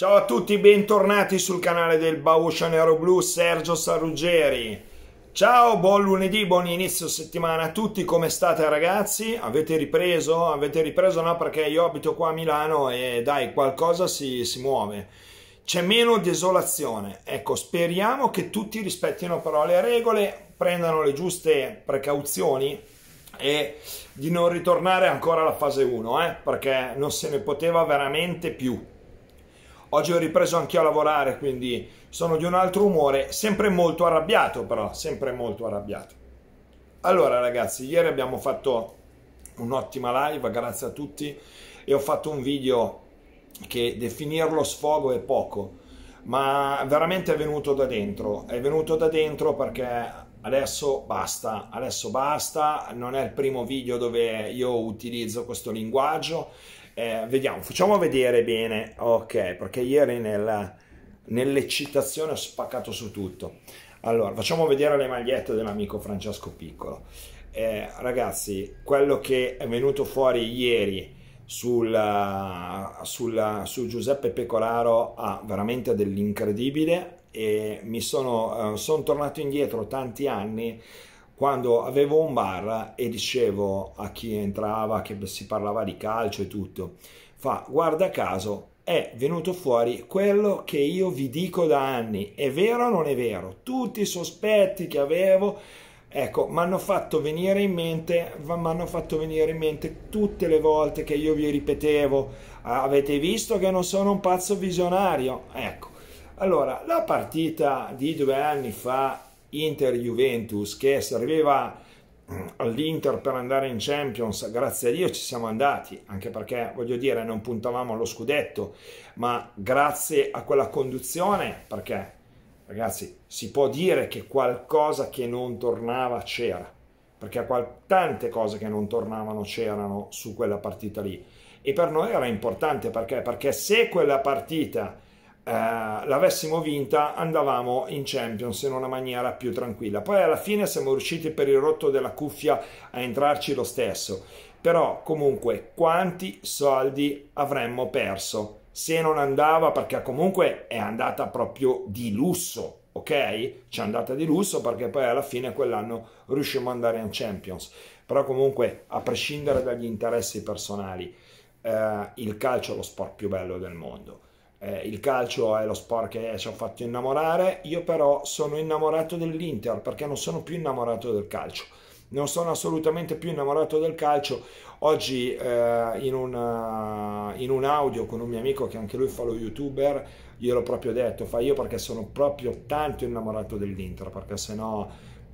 Ciao a tutti, bentornati sul canale del Bauscia Nero Blu, Sergio Saruggeri. Ciao, buon lunedì, buon inizio settimana a tutti, come state ragazzi? Avete ripreso? Avete ripreso? No, perché io abito qua a Milano e dai, qualcosa si, si muove. C'è meno desolazione. Ecco, speriamo che tutti rispettino però le regole, prendano le giuste precauzioni e di non ritornare ancora alla fase 1, eh, perché non se ne poteva veramente più. Oggi ho ripreso anche a lavorare, quindi sono di un altro umore, sempre molto arrabbiato però, sempre molto arrabbiato. Allora ragazzi, ieri abbiamo fatto un'ottima live, grazie a tutti, e ho fatto un video che definirlo sfogo è poco, ma veramente è venuto da dentro, è venuto da dentro perché adesso basta, adesso basta, non è il primo video dove io utilizzo questo linguaggio eh, vediamo, facciamo vedere bene. Ok, perché ieri nel, nell'eccitazione ho spaccato su tutto. Allora, facciamo vedere le magliette dell'amico Francesco Piccolo. Eh, ragazzi, quello che è venuto fuori ieri sul, eh, sul, eh, su Giuseppe Pecoraro ha ah, veramente dell'incredibile e mi sono, eh, sono tornato indietro tanti anni quando avevo un bar e dicevo a chi entrava che si parlava di calcio e tutto, fa guarda caso è venuto fuori quello che io vi dico da anni, è vero o non è vero? Tutti i sospetti che avevo, ecco, mi hanno fatto venire in mente, mi hanno fatto venire in mente tutte le volte che io vi ripetevo, ah, avete visto che non sono un pazzo visionario, ecco. Allora, la partita di due anni fa Inter-Juventus che serviva mm, all'Inter per andare in Champions, grazie a Dio ci siamo andati, anche perché voglio dire non puntavamo allo scudetto, ma grazie a quella conduzione, perché ragazzi si può dire che qualcosa che non tornava c'era, perché tante cose che non tornavano c'erano su quella partita lì. E per noi era importante perché? Perché se quella partita eh, l'avessimo vinta andavamo in Champions in una maniera più tranquilla. Poi alla fine siamo riusciti per il rotto della cuffia a entrarci lo stesso, però comunque quanti soldi avremmo perso se non andava perché comunque è andata proprio di lusso. Ok? C'è andata di lusso perché poi alla fine quell'anno riusciamo ad andare in Champions. Però comunque, a prescindere dagli interessi personali, eh, il calcio è lo sport più bello del mondo eh, il calcio è lo sport che ci ha fatto innamorare, io però sono innamorato dell'Inter perché non sono più innamorato del calcio. Non sono assolutamente più innamorato del calcio. Oggi eh, in, una, eh, in un audio con un mio amico che anche lui fa lo youtuber, io l'ho proprio detto, fa io perché sono proprio tanto innamorato dell'Inter, perché se no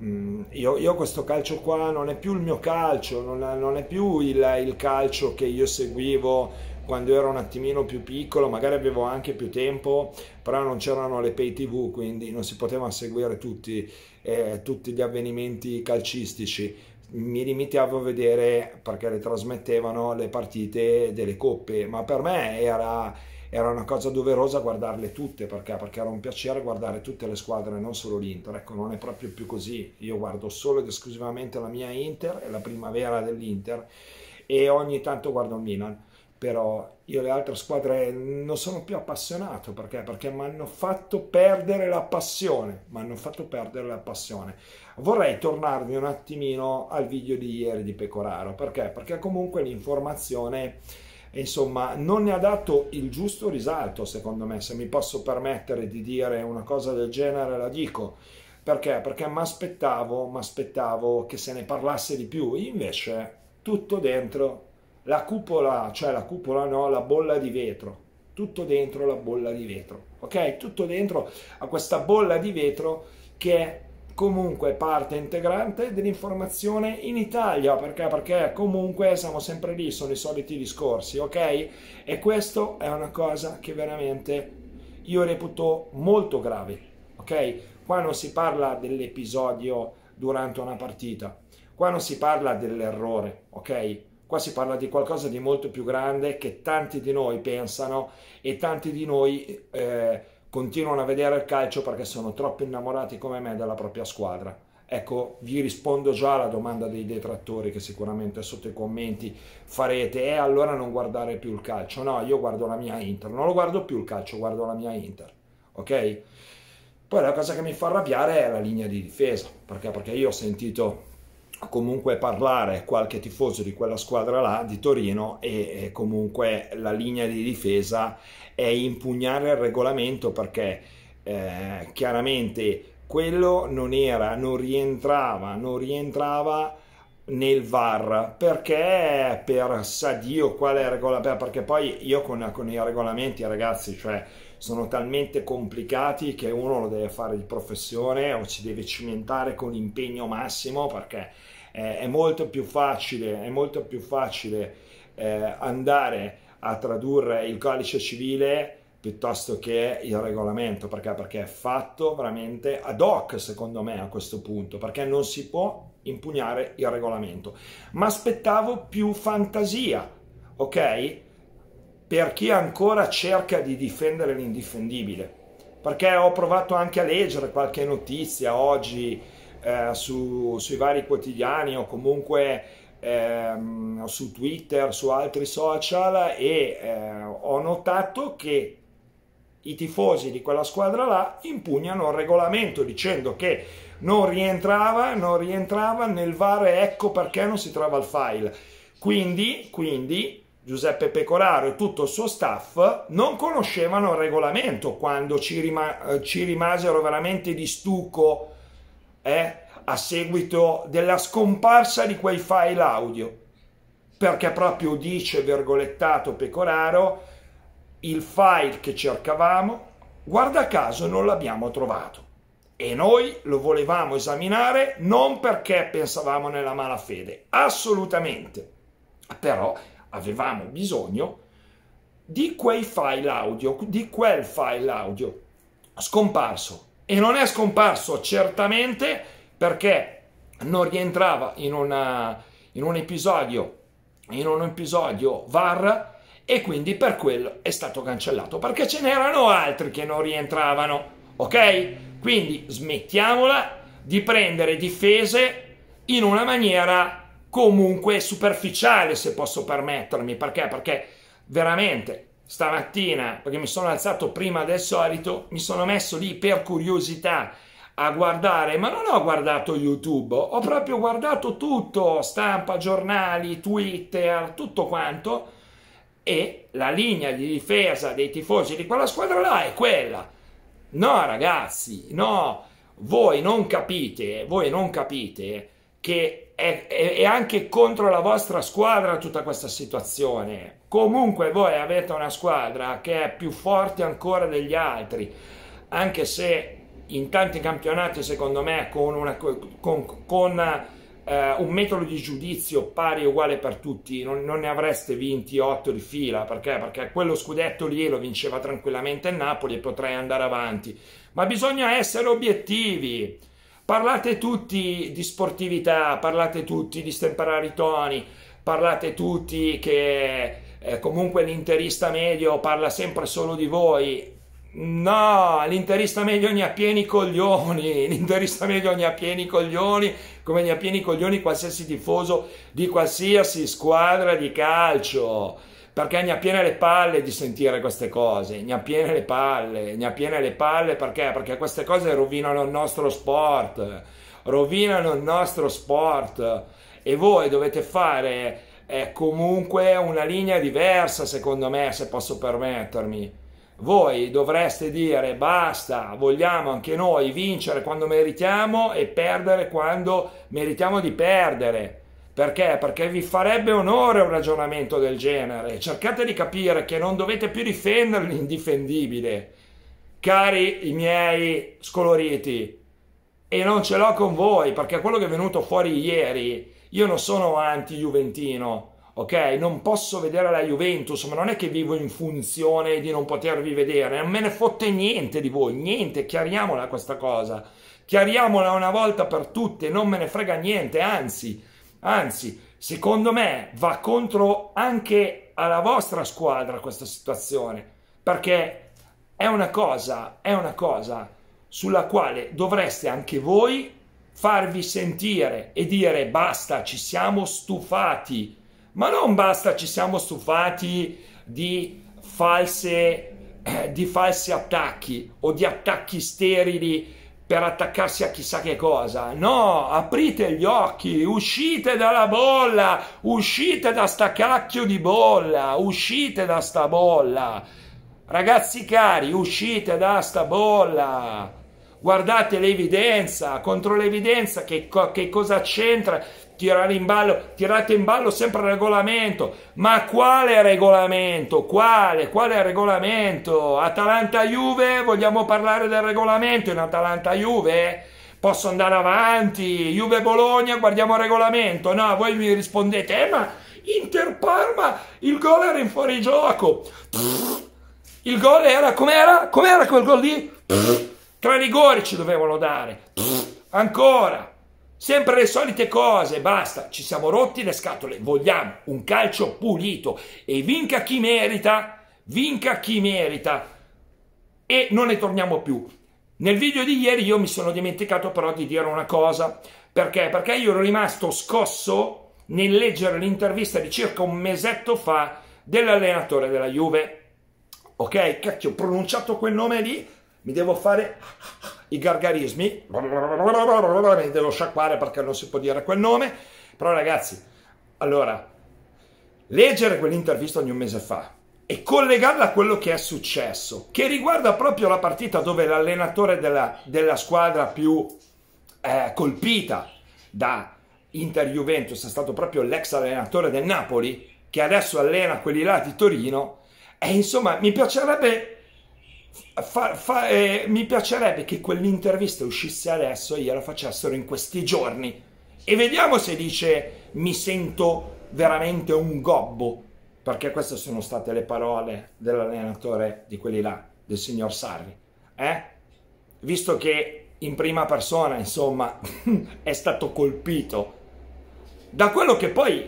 mm, io, io, questo calcio qua non è più il mio calcio, non, non è più il, il calcio che io seguivo quando ero un attimino più piccolo, magari avevo anche più tempo, però non c'erano le pay tv, quindi non si potevano seguire tutti, eh, tutti gli avvenimenti calcistici mi limitavo a vedere perché le trasmettevano le partite delle coppe, ma per me era, era una cosa doverosa guardarle tutte perché? perché? era un piacere guardare tutte le squadre, non solo l'Inter. Ecco, non è proprio più così. Io guardo solo ed esclusivamente la mia Inter e la primavera dell'Inter e ogni tanto guardo il Milan però io le altre squadre non sono più appassionato perché? Perché mi hanno fatto perdere la passione, mi hanno fatto perdere la passione. Vorrei tornarvi un attimino al video di ieri di Pecoraro, perché? Perché comunque l'informazione insomma non ne ha dato il giusto risalto, secondo me, se mi posso permettere di dire una cosa del genere la dico. Perché? Perché mi aspettavo che se ne parlasse di più, invece tutto dentro la cupola, cioè la cupola no, la bolla di vetro, tutto dentro la bolla di vetro, ok? Tutto dentro a questa bolla di vetro che è comunque parte integrante dell'informazione in Italia, perché? Perché comunque siamo sempre lì, sono i soliti discorsi, ok? E questo è una cosa che veramente io reputo molto grave, ok? Qua non si parla dell'episodio durante una partita, qua non si parla dell'errore, ok? Qua si parla di qualcosa di molto più grande che tanti di noi pensano e tanti di noi eh, continuano a vedere il calcio perché sono troppo innamorati come me della propria squadra. Ecco, vi rispondo già alla domanda dei detrattori che sicuramente sotto i commenti farete, e eh, allora non guardare più il calcio. No, io guardo la mia Inter, non lo guardo più il calcio, guardo la mia Inter. Ok? Poi la cosa che mi fa arrabbiare è la linea di difesa, perché, perché io ho sentito comunque parlare qualche tifoso di quella squadra là di Torino e comunque la linea di difesa è impugnare il regolamento perché eh, chiaramente quello non era, non rientrava, non rientrava nel VAR perché per sa Dio quale regola perché poi io con, con i regolamenti ragazzi cioè sono talmente complicati che uno lo deve fare di professione o ci deve cimentare con impegno massimo perché eh, è molto più facile, è molto più facile eh, andare a tradurre il codice civile piuttosto che il regolamento perché? perché è fatto veramente ad hoc secondo me a questo punto perché non si può impugnare il regolamento ma aspettavo più fantasia ok per chi ancora cerca di difendere l'indifendibile. Perché ho provato anche a leggere qualche notizia oggi eh, su, sui vari quotidiani o comunque ehm, su Twitter, su altri social e eh, ho notato che i tifosi di quella squadra là impugnano il regolamento dicendo che non rientrava, non rientrava nel VAR ecco perché non si trova il file. Quindi, quindi Giuseppe Pecoraro e tutto il suo staff non conoscevano il regolamento quando ci, rima eh, ci rimasero veramente di stucco eh, a seguito della scomparsa di quei file audio perché proprio dice virgolettato Pecoraro il file che cercavamo guarda caso non l'abbiamo trovato e noi lo volevamo esaminare non perché pensavamo nella malafede assolutamente però avevamo bisogno di quei file audio, di quel file audio scomparso. E non è scomparso certamente perché non rientrava in, una, in un episodio in un episodio VAR e quindi per quello è stato cancellato perché ce n'erano altri che non rientravano ok quindi smettiamola di prendere difese in una maniera comunque superficiale se posso permettermi, perché? Perché veramente stamattina, perché mi sono alzato prima del solito, mi sono messo lì per curiosità a guardare, ma non ho guardato YouTube, ho proprio guardato tutto, stampa, giornali, Twitter, tutto quanto e la linea di difesa dei tifosi di quella squadra là è quella. No ragazzi, no, voi non capite, voi non capite che è, è, è anche contro la vostra squadra tutta questa situazione. Comunque voi avete una squadra che è più forte ancora degli altri, anche se in tanti campionati secondo me con, una, con, con eh, un metodo di giudizio pari e uguale per tutti non, non, ne avreste vinti 8 di fila perché? perché quello scudetto lì lo vinceva tranquillamente il Napoli e potrei andare avanti ma bisogna essere obiettivi Parlate tutti di sportività, parlate tutti di stemperare i toni, parlate tutti che eh, comunque l'interista medio parla sempre solo di voi. No, l'interista medio ne ha pieni coglioni, l'interista medio ne ha pieni coglioni, come ne ha pieni coglioni qualsiasi tifoso di qualsiasi squadra di calcio perché ne ha piene le palle di sentire queste cose, ne ha piene le palle, ne ha piene le palle perché? Perché queste cose rovinano il nostro sport, rovinano il nostro sport e voi dovete fare eh, comunque una linea diversa secondo me, se posso permettermi. Voi dovreste dire basta, vogliamo anche noi vincere quando meritiamo e perdere quando meritiamo di perdere perché? Perché vi farebbe onore un ragionamento del genere. Cercate di capire che non dovete più difendere l'indifendibile. Cari i miei scoloriti, e non ce l'ho con voi, perché quello che è venuto fuori ieri, io non sono anti-juventino, ok? Non posso vedere la Juventus, ma non è che vivo in funzione di non potervi vedere, non me ne fotte niente di voi, niente, chiariamola questa cosa. Chiariamola una volta per tutte, non me ne frega niente, anzi, Anzi, secondo me va contro anche alla vostra squadra questa situazione, perché è una cosa, è una cosa sulla quale dovreste anche voi farvi sentire e dire basta, ci siamo stufati, ma non basta, ci siamo stufati di false, eh, di falsi attacchi o di attacchi sterili per attaccarsi a chissà che cosa. No, aprite gli occhi, uscite dalla bolla, uscite da sta cacchio di bolla, uscite da sta bolla. Ragazzi cari, uscite da sta bolla. Guardate l'evidenza, contro l'evidenza che, che cosa c'entra tirare in ballo, tirate in ballo sempre il regolamento, ma quale regolamento? Quale? Quale regolamento? Atalanta-Juve? Vogliamo parlare del regolamento in Atalanta-Juve? Posso andare avanti? Juve-Bologna, guardiamo il regolamento? No, voi mi rispondete, eh ma Inter-Parma, il gol era in fuorigioco. Il gol era, com'era? Com'era quel gol lì? Tre rigori ci dovevano dare. Ancora Sempre le solite cose, basta, ci siamo rotti le scatole, vogliamo un calcio pulito e vinca chi merita, vinca chi merita e non ne torniamo più. Nel video di ieri io mi sono dimenticato però di dire una cosa, perché? Perché io ero rimasto scosso nel leggere l'intervista di circa un mesetto fa dell'allenatore della Juve. Ok, cacchio, ho pronunciato quel nome lì, mi devo fare i gargarismi, mi devo sciacquare perché non si può dire quel nome, però ragazzi, allora, leggere quell'intervista di un mese fa e collegarla a quello che è successo, che riguarda proprio la partita dove l'allenatore della, della squadra più eh, colpita da Inter-Juventus è stato proprio l'ex allenatore del Napoli, che adesso allena quelli là di Torino, e insomma mi piacerebbe Fa, fa, eh, mi piacerebbe che quell'intervista uscisse adesso e gliela facessero in questi giorni. E vediamo se dice mi sento veramente un gobbo, perché queste sono state le parole dell'allenatore di quelli là, del signor Sarri. Eh? Visto che in prima persona, insomma, è stato colpito da quello che poi,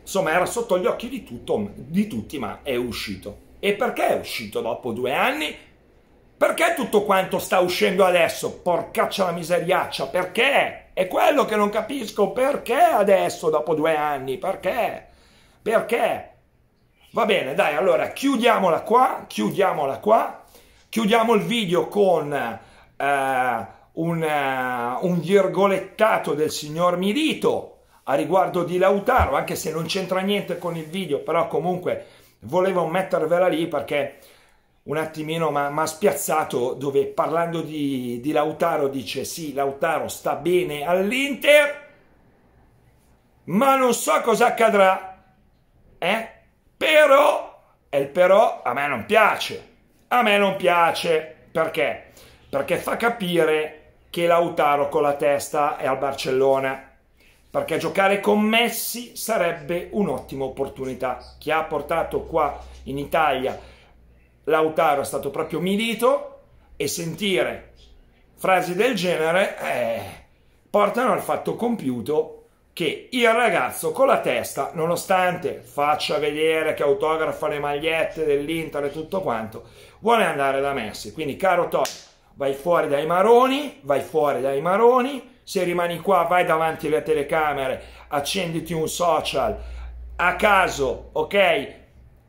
insomma, era sotto gli occhi di, tutto, di tutti, ma è uscito. E perché è uscito dopo due anni? Perché tutto quanto sta uscendo adesso? Porcaccia la miseriaccia, perché? È quello che non capisco, perché adesso, dopo due anni? Perché? Perché? Va bene, dai, allora chiudiamola qua, chiudiamola qua, chiudiamo il video con eh, un, uh, un virgolettato del signor Milito a riguardo di Lautaro, anche se non c'entra niente con il video, però comunque volevo mettervela lì perché un attimino mi ha spiazzato dove parlando di, di Lautaro dice sì, Lautaro sta bene all'Inter, ma non so cosa accadrà, eh? Però, e il però a me non piace, a me non piace, perché? Perché fa capire che Lautaro con la testa è al Barcellona, perché giocare con Messi sarebbe un'ottima opportunità. Chi ha portato qua in Italia Lautaro è stato proprio milito e sentire frasi del genere eh, portano al fatto compiuto che il ragazzo con la testa, nonostante faccia vedere che autografa le magliette dell'Inter e tutto quanto, vuole andare da Messi. Quindi, caro Todd, vai fuori dai maroni, vai fuori dai maroni, se rimani qua vai davanti alle telecamere, accenditi un social a caso, ok?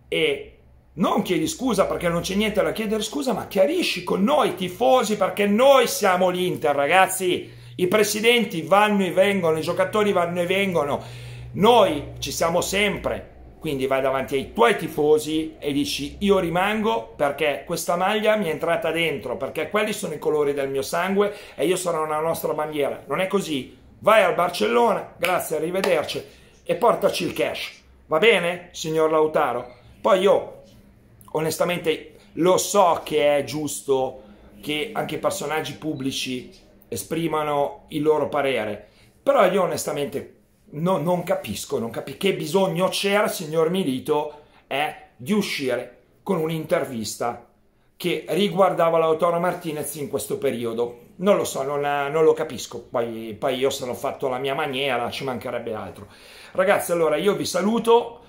E non chiedi scusa perché non c'è niente da chiedere scusa, ma chiarisci con noi tifosi perché noi siamo l'Inter, ragazzi. I presidenti vanno e vengono, i giocatori vanno e vengono. Noi ci siamo sempre. Quindi vai davanti ai tuoi tifosi e dici io rimango perché questa maglia mi è entrata dentro, perché quelli sono i colori del mio sangue e io sarò una nostra bandiera. Non è così. Vai al Barcellona, grazie, arrivederci e portaci il cash. Va bene, signor Lautaro? Poi io onestamente lo so che è giusto che anche personaggi pubblici esprimano il loro parere, però io onestamente no, non capisco, non capisco che bisogno c'era, signor Milito, eh, di uscire con un'intervista che riguardava l'autoro Martinez in questo periodo. Non lo so, non, non lo capisco, poi, poi io sono fatto la mia maniera, ci mancherebbe altro. Ragazzi, allora io vi saluto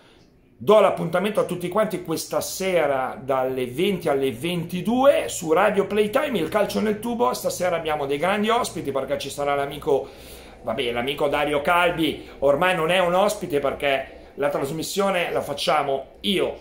do l'appuntamento a tutti quanti questa sera dalle 20 alle 22 su Radio Playtime, il calcio nel tubo, stasera abbiamo dei grandi ospiti perché ci sarà l'amico, vabbè l'amico Dario Calbi. ormai non è un ospite perché la trasmissione la facciamo io,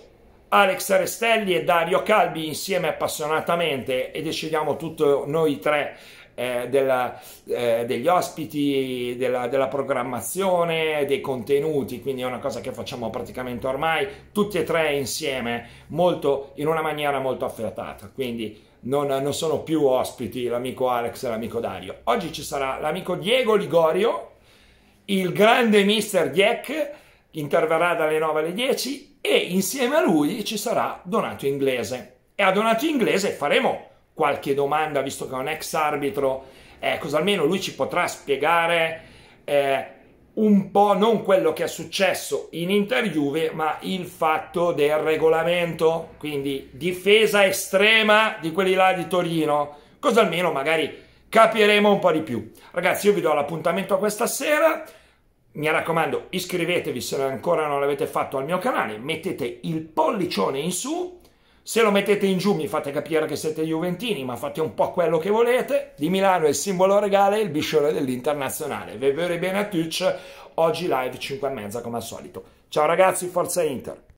Alex Restelli e Dario Calbi insieme appassionatamente e decidiamo tutto noi tre eh, della, eh, degli ospiti, della, della, programmazione, dei contenuti, quindi è una cosa che facciamo praticamente ormai tutti e tre insieme, molto, in una maniera molto affiatata, quindi non, non sono più ospiti l'amico Alex e l'amico Dario. Oggi ci sarà l'amico Diego Ligorio, il grande mister Dieck, interverrà dalle 9 alle 10 e insieme a lui ci sarà Donato Inglese. E a Donato Inglese faremo qualche domanda, visto che è un ex arbitro, eh, cosa almeno lui ci potrà spiegare eh, un po' non quello che è successo in interviewe, ma il fatto del regolamento, quindi difesa estrema di quelli là di Torino, cosa almeno magari capiremo un po' di più. Ragazzi, io vi do l'appuntamento questa sera. Mi raccomando, iscrivetevi se ancora non l'avete fatto al mio canale, mettete il pollicione in su se lo mettete in giù mi fate capire che siete juventini, ma fate un po' quello che volete. Di Milano è il simbolo regale il biscione dell'internazionale. Vi Vevere bene a Twitch, oggi live 5 e mezza come al solito. Ciao ragazzi, forza Inter!